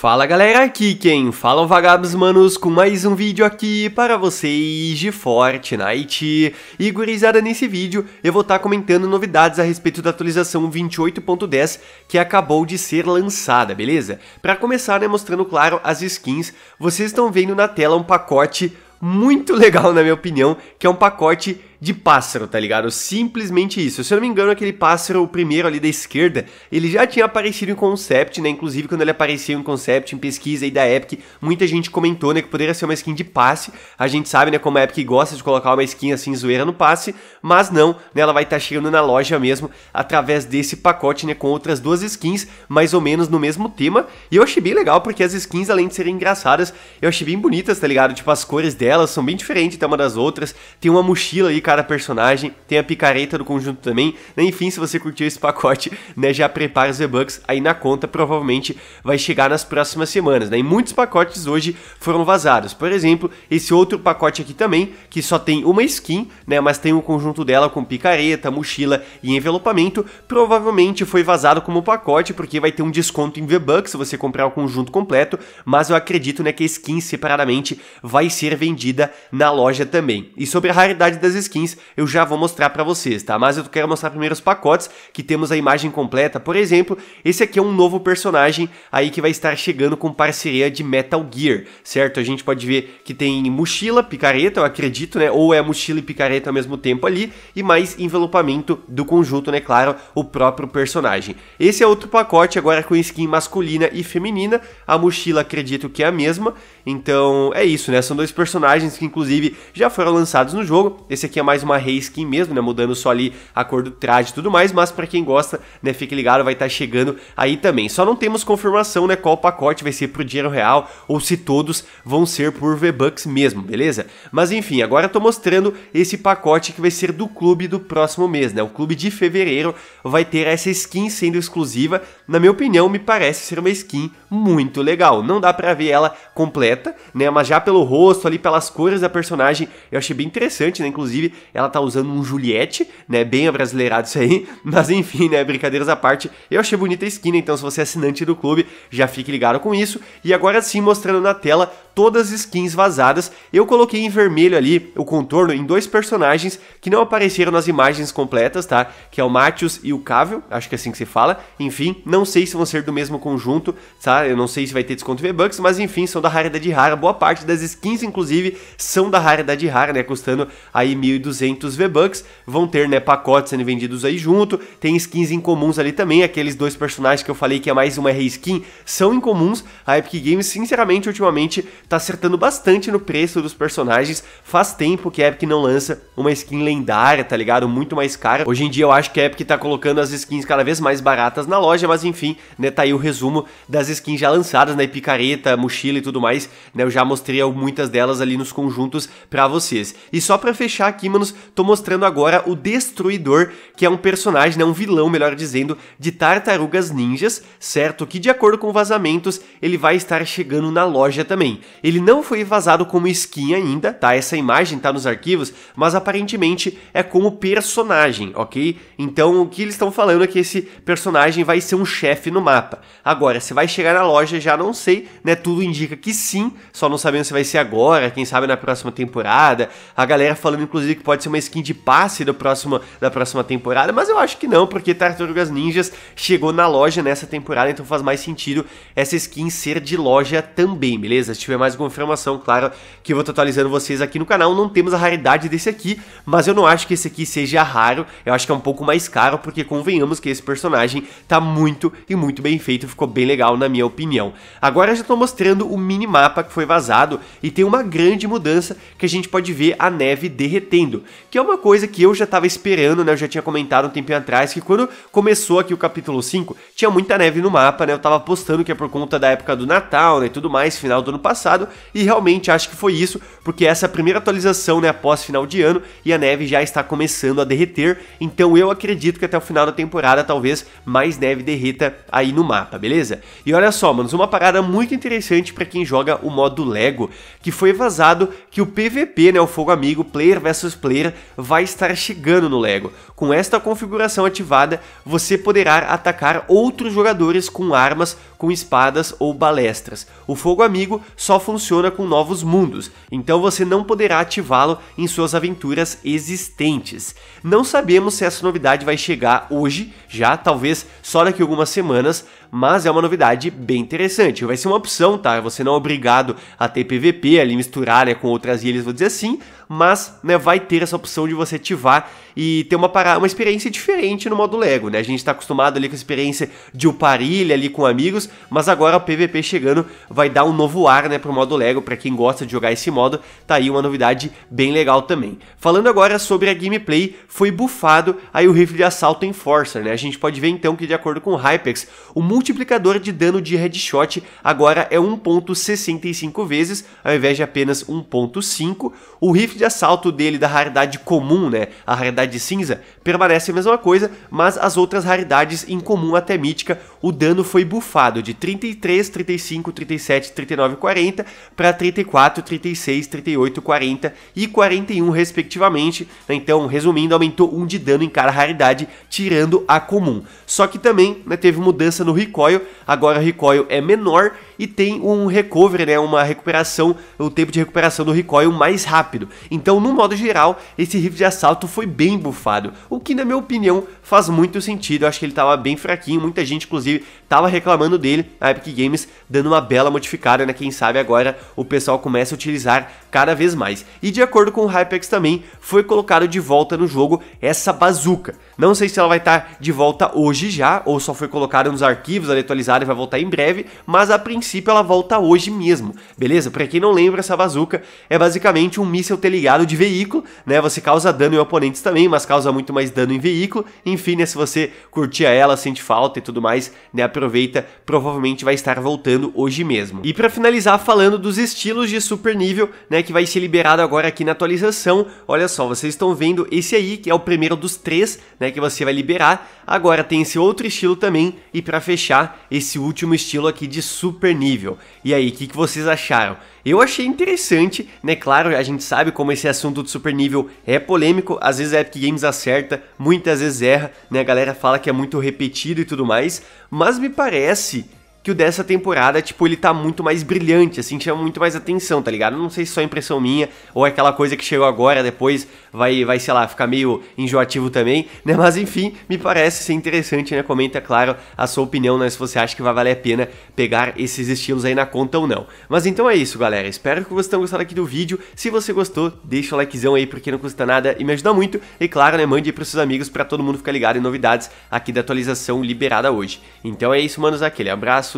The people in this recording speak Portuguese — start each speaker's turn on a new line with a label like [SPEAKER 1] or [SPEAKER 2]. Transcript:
[SPEAKER 1] Fala galera, aqui quem fala é Vagabos Manos com mais um vídeo aqui para vocês de Fortnite. E gurizada, nesse vídeo eu vou estar tá comentando novidades a respeito da atualização 28.10 que acabou de ser lançada, beleza? Para começar, né, mostrando claro as skins, vocês estão vendo na tela um pacote muito legal na minha opinião, que é um pacote de pássaro, tá ligado? Simplesmente isso. Se eu não me engano, aquele pássaro, o primeiro ali da esquerda, ele já tinha aparecido em concept, né? Inclusive, quando ele apareceu em concept, em pesquisa aí da Epic, muita gente comentou, né, que poderia ser uma skin de passe. A gente sabe, né, como a Epic gosta de colocar uma skin assim zoeira no passe, mas não, né, ela vai estar tá chegando na loja mesmo através desse pacote, né, com outras duas skins, mais ou menos no mesmo tema. E eu achei bem legal porque as skins, além de serem engraçadas, eu achei bem bonitas, tá ligado? Tipo, as cores delas são bem diferentes da uma das outras. Tem uma mochila aí cada personagem, tem a picareta do conjunto também. Enfim, se você curtiu esse pacote, né, já prepara os V-Bucks aí na conta, provavelmente vai chegar nas próximas semanas, né? E muitos pacotes hoje foram vazados. Por exemplo, esse outro pacote aqui também, que só tem uma skin, né, mas tem o um conjunto dela com picareta, mochila e envelopamento, provavelmente foi vazado como pacote, porque vai ter um desconto em V-Bucks se você comprar o conjunto completo, mas eu acredito, né, que a skin separadamente vai ser vendida na loja também. E sobre a raridade das skins, skins, eu já vou mostrar para vocês, tá? Mas eu quero mostrar primeiro os pacotes, que temos a imagem completa. Por exemplo, esse aqui é um novo personagem aí que vai estar chegando com parceria de Metal Gear, certo? A gente pode ver que tem mochila, picareta, eu acredito, né? Ou é mochila e picareta ao mesmo tempo ali, e mais envelopamento do conjunto, né? Claro, o próprio personagem. Esse é outro pacote agora com skin masculina e feminina. A mochila acredito que é a mesma. Então é isso, né? São dois personagens que inclusive já foram lançados no jogo. Esse aqui é mais uma reskin mesmo, né? Mudando só ali a cor do traje e tudo mais, mas para quem gosta, né, fique ligado, vai estar tá chegando aí também. Só não temos confirmação, né, qual pacote vai ser pro dinheiro real ou se todos vão ser por V-Bucks mesmo, beleza? Mas enfim, agora eu tô mostrando esse pacote que vai ser do clube do próximo mês, né? O clube de fevereiro vai ter essa skin sendo exclusiva. Na minha opinião, me parece ser uma skin muito legal. Não dá pra ver ela completa, né? Mas já pelo rosto ali, pelas cores da personagem, eu achei bem interessante, né? Inclusive, ela tá usando um Juliette, né? Bem abrasileirado isso aí. Mas enfim, né? Brincadeiras à parte. Eu achei bonita a skin, então se você é assinante do clube, já fique ligado com isso. E agora sim, mostrando na tela todas as skins vazadas. Eu coloquei em vermelho ali o contorno em dois personagens que não apareceram nas imagens completas, tá? Que é o Matheus e o Cavio, acho que é assim que se fala. Enfim, não sei se vão ser do mesmo conjunto, tá? Eu não sei se vai ter desconto V-Bucks, mas enfim, são da raridade rara. Boa parte das skins, inclusive, são da raridade rara, né? Custando aí 1.200 V-Bucks. Vão ter, né, pacotes sendo vendidos aí junto. Tem skins incomuns ali também. Aqueles dois personagens que eu falei que é mais uma reskin são incomuns. A Epic Games, sinceramente, ultimamente tá acertando bastante no preço dos personagens. Faz tempo que a Epic não lança uma skin lendária, tá ligado? Muito mais cara. Hoje em dia eu acho que a Epic tá colocando as skins cada vez mais baratas na loja, mas enfim, né, tá aí o resumo das skins já lançadas, né, picareta, mochila e tudo mais, né, eu já mostrei muitas delas ali nos conjuntos pra vocês. E só pra fechar aqui, manos, tô mostrando agora o Destruidor, que é um personagem, né, um vilão, melhor dizendo, de Tartarugas Ninjas, certo? Que de acordo com vazamentos, ele vai estar chegando na loja também. Ele não foi vazado como skin ainda, tá? Essa imagem tá nos arquivos, mas aparentemente é como personagem, ok? Então o que eles estão falando é que esse personagem vai ser um chefe no mapa. Agora, se vai chegar na loja, já não sei, né? Tudo indica que sim, só não sabemos se vai ser agora, quem sabe na próxima temporada. A galera falando inclusive que pode ser uma skin de passe do próximo, da próxima temporada, mas eu acho que não, porque Tartarugas Ninjas chegou na loja nessa temporada, então faz mais sentido essa skin ser de loja também, beleza? Se tiver mais mais uma informação, claro, que eu vou atualizando vocês aqui no canal. Não temos a raridade desse aqui, mas eu não acho que esse aqui seja raro. Eu acho que é um pouco mais caro, porque convenhamos que esse personagem tá muito e muito bem feito. Ficou bem legal, na minha opinião. Agora eu já tô mostrando o minimapa que foi vazado e tem uma grande mudança que a gente pode ver a neve derretendo, que é uma coisa que eu já tava esperando, né? Eu já tinha comentado um tempinho atrás que quando começou aqui o capítulo 5, tinha muita neve no mapa, né? Eu tava postando que é por conta da época do Natal, né, e tudo mais, final do ano passado passado, e realmente acho que foi isso, porque essa é a primeira atualização né, após final de ano e a neve já está começando a derreter, então eu acredito que até o final da temporada talvez mais neve derreta aí no mapa, beleza? E olha só, manos, uma parada muito interessante para quem joga o modo Lego, que foi vazado que o PVP, né, o fogo amigo, player versus player, vai estar chegando no Lego. Com esta configuração ativada, você poderá atacar outros jogadores com armas, com espadas ou balestras. O fogo amigo só funciona com novos mundos, então você não poderá ativá-lo em suas aventuras existentes. Não sabemos se essa novidade vai chegar hoje, já talvez só daqui a algumas semanas, mas é uma novidade bem interessante. Vai ser uma opção, tá? Você não é obrigado a ter PVP ali, misturar né, com outras ilhas, vou dizer assim, mas né, vai ter essa opção de você ativar e ter uma, uma experiência diferente no modo Lego, né? A gente está acostumado ali com a experiência de upar ilha ali com amigos, mas agora o PVP chegando vai dar um novo ar, né, pro modo Lego, para quem gosta de jogar esse modo, tá aí uma novidade bem legal também. Falando agora sobre a gameplay, foi bufado aí o rifle de assalto em Força, né? A gente pode ver então que de acordo com o Hypex, o mundo multiplicador de dano de headshot agora é 1.65 vezes, ao invés de apenas 1.5. O rifle de assalto dele da raridade comum, né, a raridade cinza, permanece a mesma coisa, mas as outras raridades em comum até mítica, o dano foi bufado de 33, 35, 37, 39, 40 para 34, 36, 38, 40 e 41 respectivamente. Né? Então, resumindo, aumentou um de dano em cada raridade, tirando a comum. Só que também né, teve mudança no recoil. Agora recoil é menor e tem um recovery, né, uma recuperação, o um tempo de recuperação do recoil mais rápido. Então, no modo geral, esse rifle de assalto foi bem bufado, o que na minha opinião faz muito sentido. Eu acho que ele estava bem fraquinho, muita gente inclusive estava reclamando dele, a Epic Games dando uma bela modificada, né? Quem sabe agora o pessoal começa a utilizar cada vez mais. E de acordo com o Hypex também, foi colocado de volta no jogo essa bazuca. Não sei se ela vai estar tá de volta hoje já ou só foi colocada nos arquivos livros, ela atualizada e vai voltar em breve, mas a princípio ela volta hoje mesmo, beleza? Pra quem não lembra, essa bazuca é basicamente um míssel ligado de veículo, né? Você causa dano em oponentes também, mas causa muito mais dano em veículo. Enfim, né, se você curtia ela, sente falta e tudo mais, né, aproveita, provavelmente vai estar voltando hoje mesmo. E para finalizar falando dos estilos de super nível, né, que vai ser liberado agora aqui na atualização, olha só, vocês estão vendo esse aí, que é o primeiro dos três, né, que você vai liberar. Agora tem esse outro estilo também e para fechar fechar esse último estilo aqui de super nível. E aí, o que, que vocês acharam? Eu achei interessante, né? Claro, a gente sabe como esse assunto do super nível é polêmico, às vezes a Epic Games acerta, muitas vezes erra, né? A galera fala que é muito repetido e tudo mais, mas me parece que o dessa temporada, tipo, ele tá muito mais brilhante, assim, chama muito mais atenção, tá ligado? Não sei se só impressão minha ou é aquela coisa que chegou agora, depois vai, vai sei lá, ficar meio enjoativo também, né? Mas enfim, me parece ser interessante, né? Comenta, claro, a sua opinião, né? Se você acha que vai valer a pena pegar esses estilos aí na conta ou não. Mas então é isso, galera. Espero que vocês tenham gostado aqui do vídeo. Se você gostou, deixa o likezão aí, porque não custa nada e me ajuda muito. E claro, né? Mande aí pros seus amigos para todo mundo ficar ligado em novidades aqui da atualização liberada hoje. Então é isso, manos. Aquele abraço